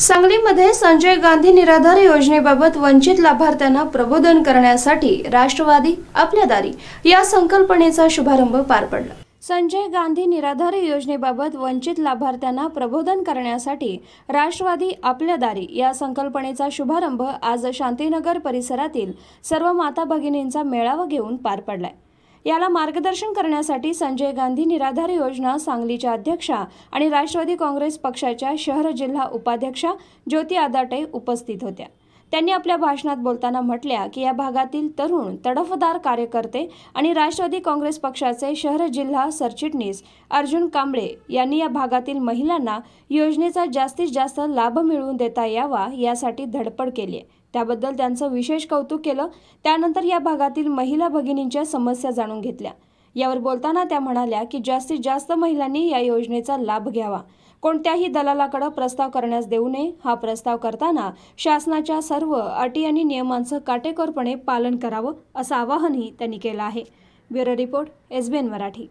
सांगलीमध्ये संजय गांधी निराधार योजनेबाबत वंचित लाभार्थ्यांना प्रबोधन करण्यासाठी राष्ट्रवादी आपल्या दारी या संकल्पनेचा शुभारंभ पार पडला संजय गांधी निराधार योजनेबाबत वंचित लाभार्थ्यांना प्रबोधन करण्यासाठी राष्ट्रवादी आपल्या दारी या संकल्पनेचा शुभारंभ आज शांतीनगर परिसरातील सर्व माता भगिनींचा मेळावा घेऊन पार पडलाय याला मार्गदर्शन करण्यासाठी संजय गांधी निराधार योजना सांगलीच्या अध्यक्षा आणि राष्ट्रवादी काँग्रेस पक्षाच्या शहर जिल्हा उपाध्यक्षा ज्योती आदाटे उपस्थित होत्या त्यांनी आपल्या भाषणात बोलताना म्हटल्या की या भागातील तरुण तडफदार कार्यकर्ते आणि राष्ट्रवादी काँग्रेस पक्षाचे शहर जिल्हा सरचिटणीस अर्जुन कांबळे यांनी या भागातील महिलांना योजनेचा जास्तीत जास्त लाभ मिळवून देता यावा यासाठी धडपड केली आहे त्याबद्दल त्यांचं विशेष कौतुक केलं त्यानंतर या भागातील महिला भगिनींच्या समस्या जाणून घेतल्या यावर बोलताना त्या म्हणाल्या की जास्तीत जास्त महिलांनी या योजनेचा लाभ घ्यावा कोणत्याही दलालाकडे प्रस्ताव करण्यास देऊ नये हा प्रस्ताव करताना शासनाच्या सर्व अटी आणि नियमांचं काटेकोरपणे पालन करावं असं आवाहनही त्यांनी केलं आहे ब्युरो रिपोर्ट एसबीएन मराठी